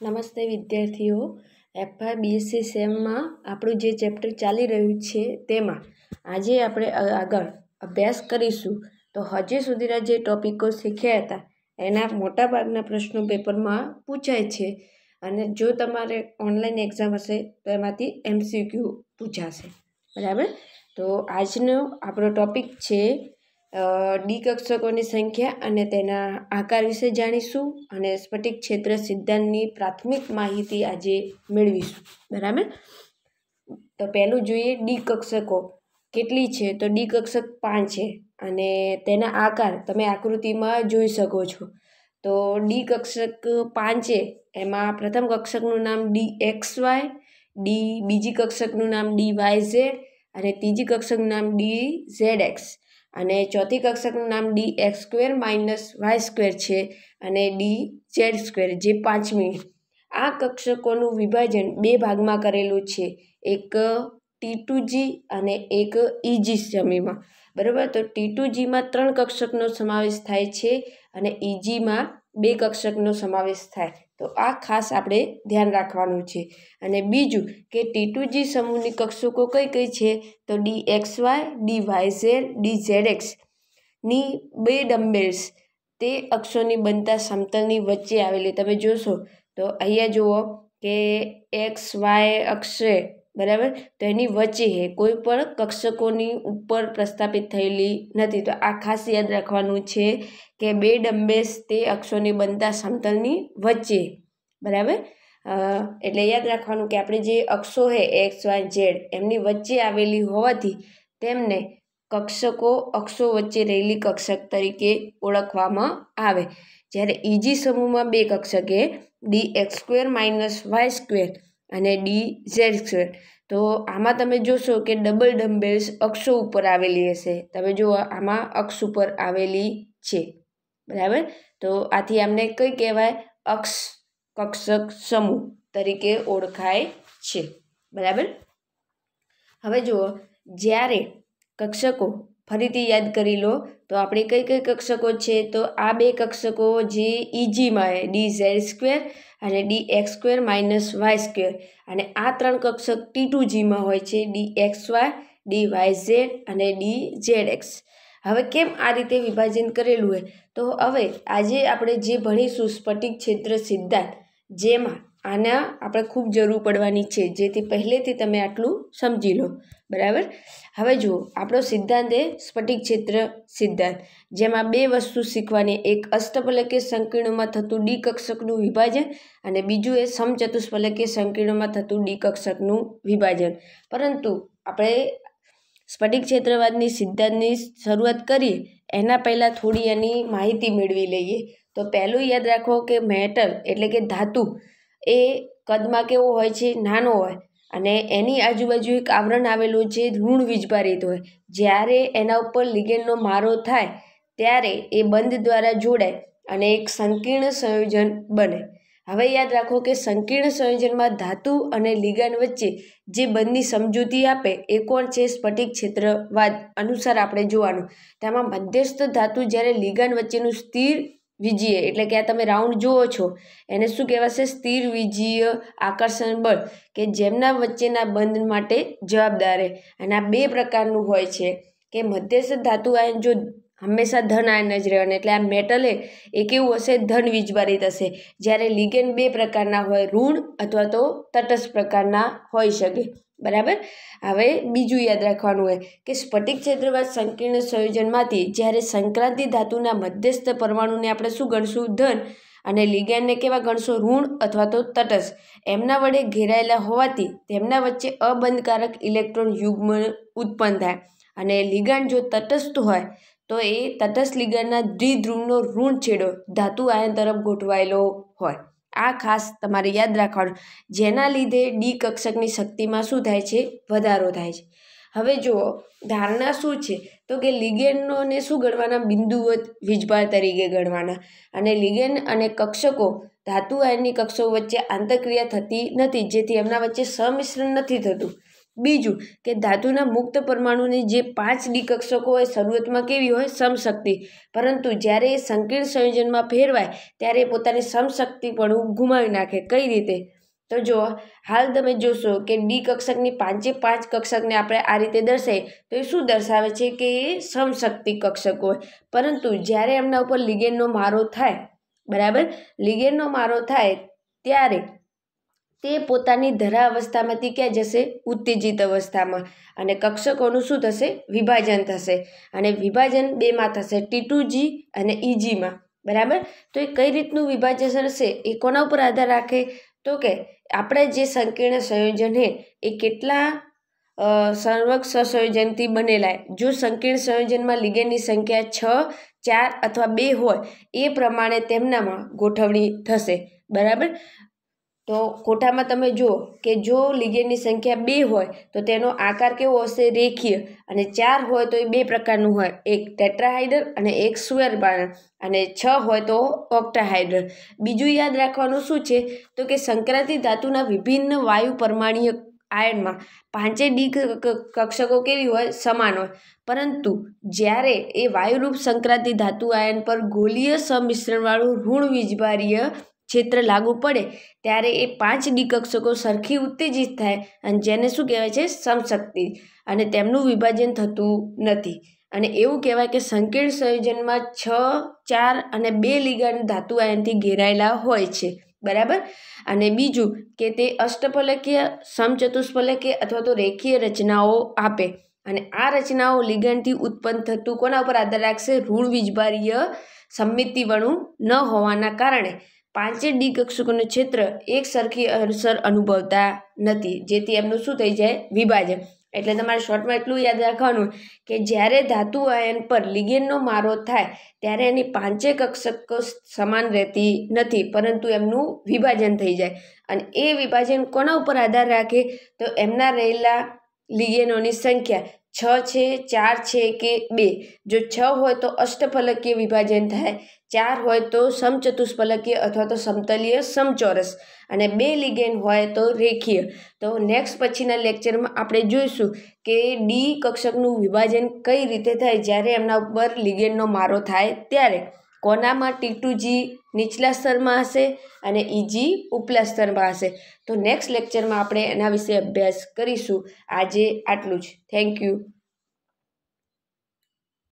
નમસ્તે વિદ્યાર્થીઓ FI BSc સેમમાં આપણું જે ચેપ્ટર ચાલી રહ્યું છે તેમાં આજે આપણે આગળ અભ્યાસ કરીશું તો હજી સુધીના જે ટોપિકો શીખ્યા હતા એના મોટાભાગના પ્રશ્નો પેપરમાં પૂછાય છે અને જો તમારે ઓનલાઈન એક્ઝામ હશે તો એમાંથી એમસીક્યુ પૂછાશે બરાબર તો આજનો આપણો ટોપિક છે ડી કક્ષકોની સંખ્યા અને તેના આકાર વિશે જાણીશું અને સ્ફટિક ક્ષેત્ર સિદ્ધાંતની પ્રાથમિક માહિતી આજે મેળવીશું બરાબર તો પહેલું જોઈએ ડી કક્ષકો કેટલી છે તો ડી કક્ષક પાંચ છે અને તેના આકાર તમે આકૃતિમાં જોઈ શકો છો તો ડી કક્ષક પાંચે એમાં પ્રથમ કક્ષકનું નામ ડી એક્સ વાય ડી બીજી કક્ષકનું નામ ડી વાય ઝેડ અને ત્રીજી કક્ષકનું નામ ડી ઝેડ એક્સ અને ચોથી કક્ષકનું નામ d x square minus y square છે અને ડી ઝેડ સ્ક્વેર જે પાંચમી આ કક્ષકોનું વિભાજન બે ભાગમાં કરેલું છે એક ટી ટુ જી અને એક ઇજી સમીમાં બરાબર તો ટી ટુ જીમાં ત્રણ કક્ષકનો સમાવેશ થાય છે અને ઇજીમાં બે કક્ષકનો સમાવેશ થાય તો આ ખાસ આપણે ધ્યાન રાખવાનું છે અને બીજું કે ટીટુજી સમૂહની કક્ષકો કઈ કઈ છે તો d x y d y z d z x બે ડમ્બેલ્સ તે અક્ષોની બનતા સમતલની વચ્ચે આવેલી તમે જોશો તો અહીંયા જુઓ કે એક્સ વાય અક્ષે બરાબર તો એની વચ્ચે કોઈ પણ કક્ષકોની ઉપર પ્રસ્થાપિત થયેલી નથી તો આ ખાસ યાદ રાખવાનું છે કે બે ડમ્બેસ તે અક્ષોની બનતા સમતલની વચ્ચે બરાબર એટલે યાદ રાખવાનું કે આપણે જે અક્ષો છે એક્સ વાય ઝેડ એમની વચ્ચે આવેલી હોવાથી તેમને કક્ષકો અક્ષો વચ્ચે રહેલી કક્ષક તરીકે ઓળખવામાં આવે જ્યારે ઈજી સમૂહમાં બે કક્ષકે d x square minus y square અને ડી ઝેડ સ્ક્વેર તો આમાં તમે જોશો કે ડબલ ડમ્બેલ્સ અક્ષો ઉપર આવેલી હશે તમે જુઓ આમાં અક્ષ ઉપર આવેલી છે બરાબર તો આથી આમને કઈ કહેવાય અક્ષ કક્ષક સમૂહ તરીકે ઓળખાય છે બરાબર હવે જુઓ જ્યારે કક્ષકો ફરીથી યાદ કરી લો તો આપણે કઈ કઈ કક્ષકો છે તો આ બે કક્ષકો જે ઇજીમાં ડી ઝેડ સ્ક્વેર અને d x square minus y square અને આ ત્રણ કક્ષક ટી ટુ જીમાં હોય છે d x y d y z અને ડી ઝેડ એક્સ હવે કેમ આ રીતે વિભાજન કરેલું હોય તો હવે આજે આપણે જે ભણીશું સ્ફટિક ક્ષેત્ર સિદ્ધાંત જેમાં આના આપણે ખૂબ જરૂર પડવાની છે જેથી પહેલેથી તમે આટલું સમજી લો બરાબર હવે જુઓ આપણો સિદ્ધાંત એ સ્ફટિક ક્ષેત્ર સિદ્ધાંત જેમાં બે વસ્તુ શીખવાની એક અષ્ટફલકીય સંકીર્ણોમાં થતું ડી કક્ષકનું વિભાજન અને બીજું એ સમચતુષ્ફલકીય સંકીર્ણોમાં થતું ડી કક્ષકનું વિભાજન પરંતુ આપણે સ્ફટિક ક્ષેત્રવાદની સિદ્ધાંતની શરૂઆત કરી એના પહેલાં થોડી એની માહિતી મેળવી લઈએ તો પહેલું યાદ રાખો કે મેટલ એટલે કે ધાતુ એ કદમાં કેવો હોય છે નાનો હોય અને એની આજુબાજુ એક આવરણ આવેલું છે ઋણ વીજભારિત હોય જ્યારે એના ઉપર લિગેનનો મારો થાય ત્યારે એ બંધ દ્વારા જોડાય અને એક સંકીર્ણ સંયોજન બને હવે યાદ રાખો કે સંકીર્ણ સંયોજનમાં ધાતુ અને લિગેન્ડ વચ્ચે જે બંધની સમજૂતી આપે એ કોણ છે સ્ફટિક ક્ષેત્રવાદ અનુસાર આપણે જોવાનું તેમાં મધ્યસ્થ ધાતુ જ્યારે લિગન વચ્ચેનું સ્થિર વિજીય એટલે કે આ તમે રાઉન્ડ જુઓ છો એને શું કહેવાશે સ્થિર વિજીય આકર્ષણ બળ કે જેમના વચ્ચેના બંધ માટે જવાબદાર અને આ બે પ્રકારનું હોય છે કે મધ્યસ્થ ધાતુ આયન જો હંમેશા ધન આયન જ રહેવાનું એટલે આ મેટલે એ કેવું હશે ધન વીજભારિત હશે જ્યારે લિગેન બે પ્રકારના હોય ઋણ અથવા તો તટસ્થ પ્રકારના હોઈ શકે બરાબર હવે બીજું યાદ રાખવાનું હોય કે સ્ફટિક છેદ્રવાદ સંકીર્ણ સંયોજનમાંથી જ્યારે સંક્રાંતિ ધાતુના મધ્યસ્થ પરમાણુને આપણે શું ગણશું ધન અને લિગેન્ડને કેવા ગણશો ઋણ અથવા તો તટસ્થ એમના વડે ઘેરાયેલા હોવાથી તેમના વચ્ચે અબંધકારક ઇલેક્ટ્રોન યુગ્મ ઉત્પન્ન થાય અને લિગાન્ડ જો તટસ્થ હોય તો એ તટસ્થ લિગાન્ડના દ્વિધ્રુવનો ઋણ છેડો ધાતુ આયન તરફ ગોઠવાયેલો હોય આ ખાસ તમારે યાદ રાખવાનું જેના લીધે ડી કક્ષકની શક્તિમાં શું થાય છે વધારો થાય છે હવે જુઓ ધારણા શું છે તો કે લિગેનોને શું ગણવાના બિંદુવત વીજભાર તરીકે ગણવાના અને લિગેન અને કક્ષકો ધાતુ આયનની કક્ષકો વચ્ચે આંતરક્રિયા થતી નથી જેથી એમના વચ્ચે સમિશ્રણ નથી થતું બીજું કે ધાતુના મુક્ત પરમાણુની જે પાંચ ડી કક્ષકો હોય શરૂઆતમાં કેવી હોય સમશક્તિ પરંતુ જ્યારે એ સંકીર્ણ સંયોજનમાં ફેરવાય ત્યારે પોતાની સમશક્તિ પણ ગુમાવી નાખે કઈ રીતે તો જો હાલ તમે જોશો કે ડી કક્ષકની પાંચે પાંચ કક્ષકને આપણે આ રીતે દર્શાવીએ તો એ શું દર્શાવે છે કે એ સમશક્તિ કક્ષક હોય પરંતુ જ્યારે એમના ઉપર લિગેનનો મારો થાય બરાબર લિગેનનો મારો થાય ત્યારે તે પોતાની ધરાવસ્થામાંથી ક્યાં જશે ઉત્તેજિત અવસ્થામાં અને કક્ષકોનું શું થશે વિભાજન થશે અને વિભાજન બેમાં થશે ટી ટુ જી અને ઈજીમાં બરાબર તો એ કઈ રીતનું વિભાજન હશે એ કોના ઉપર આધાર રાખે તો કે આપણે જે સંકીર્ણ સંયોજન છે એ કેટલા સર્વક્ષ સંયોજનથી બનેલા જો સંકીર્ણ સંયોજનમાં લિગેન્ડની સંખ્યા છ ચાર અથવા બે હોય એ પ્રમાણે તેમનામાં ગોઠવણી થશે બરાબર તો કોઠામાં તમે જુઓ કે જો લિગેન્ડની સંખ્યા બે હોય તો તેનો આકાર કેવો હશે રેખીય અને ચાર હોય તો એ બે પ્રકારનું હોય એક ટેટ્રાહાઇડર અને એક સ્વેર બાણ અને છ હોય તો ઓક્ટાહાઇડ્રલ બીજું યાદ રાખવાનું શું છે તો કે સંક્રાંતિ ધાતુના વિભિન્ન વાયુ પરમાણીય આયનમાં પાંચે ડી કક્ષકો કેવી હોય સમાન હોય પરંતુ જ્યારે એ વાયુરૂપ સંક્રાંતિ ધાતુ આયન પર ગોલીય સમિશ્રણવાળું ઋણ વીજભારીય ક્ષેત્ર લાગુ પડે ત્યારે એ પાંચ ડી કક્ષકો સરખી ઉત્તેજિત થાય અને જેને શું કહેવાય છે સમશક્તિ અને તેમનું વિભાજન થતું નથી અને એવું કહેવાય કે સંકીર્ણ સંયોજનમાં છ ચાર અને બે લિગાન ધાતુ આયનથી ઘેરાયેલા હોય છે બરાબર અને બીજું કે તે અષ્ટફલકીય સમચતુષ્ફલકીય અથવા તો રેખીય રચનાઓ આપે અને આ રચનાઓ લિગંડથી ઉત્પન્ન થતું કોના ઉપર આધાર રાખશે ઋણ વિજભારીય સંમિતિવણું ન હોવાના કારણે પાંચે ડી કક્ષકોનું ક્ષેત્ર એક સરખી અસર અનુભવતા નથી જેથી એમનું શું થઈ જાય વિભાજન એટલે તમારે શોર્ટમાં એટલું યાદ રાખવાનું કે જ્યારે ધાતુ આયન પર લિગેનનો મારો થાય ત્યારે એની પાંચે કક્ષકો સમાન રહેતી નથી પરંતુ એમનું વિભાજન થઈ જાય અને એ વિભાજન કોના ઉપર આધાર રાખે તો એમના રહેલા લિગેનોની સંખ્યા છ છે ચાર છે કે બે જો છ હોય તો અષ્ટફલકીય વિભાજન થાય ચાર હોય તો સમચતુષ્ફલકીય અથવા તો સમતલીય સમચોરસ અને બે લિગેન હોય તો રેખીય તો નેક્સ્ટ પછીના લેક્ચરમાં આપણે જોઈશું કે ડી કક્ષકનું વિભાજન કઈ રીતે થાય જ્યારે એમના ઉપર લિગેનનો મારો થાય ત્યારે કોનામાં ટી ટુ જી નીચલા સ્તરમાં હશે અને ઈજી ઉપલા સ્તરમાં હશે તો નેક્સ્ટ લેક્ચરમાં આપણે એના વિશે અભ્યાસ કરીશું આજે આટલું જ થેન્ક યુ